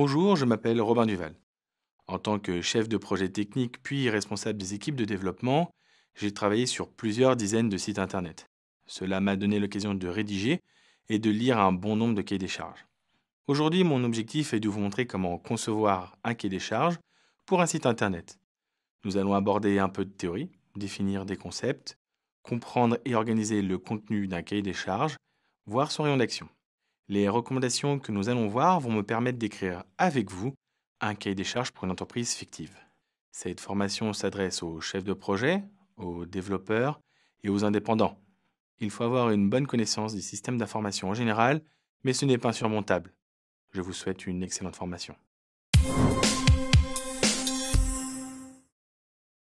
Bonjour, je m'appelle Robin Duval. En tant que chef de projet technique puis responsable des équipes de développement, j'ai travaillé sur plusieurs dizaines de sites Internet. Cela m'a donné l'occasion de rédiger et de lire un bon nombre de cahiers des charges. Aujourd'hui, mon objectif est de vous montrer comment concevoir un cahier des charges pour un site Internet. Nous allons aborder un peu de théorie, définir des concepts, comprendre et organiser le contenu d'un cahier des charges, voir son rayon d'action. Les recommandations que nous allons voir vont me permettre d'écrire avec vous un cahier des charges pour une entreprise fictive. Cette formation s'adresse aux chefs de projet, aux développeurs et aux indépendants. Il faut avoir une bonne connaissance des systèmes d'information en général, mais ce n'est pas insurmontable. Je vous souhaite une excellente formation.